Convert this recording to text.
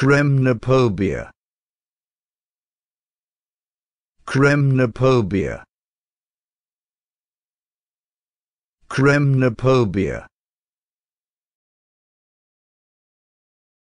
Kremnophobia Kremnophobia Kremnophobia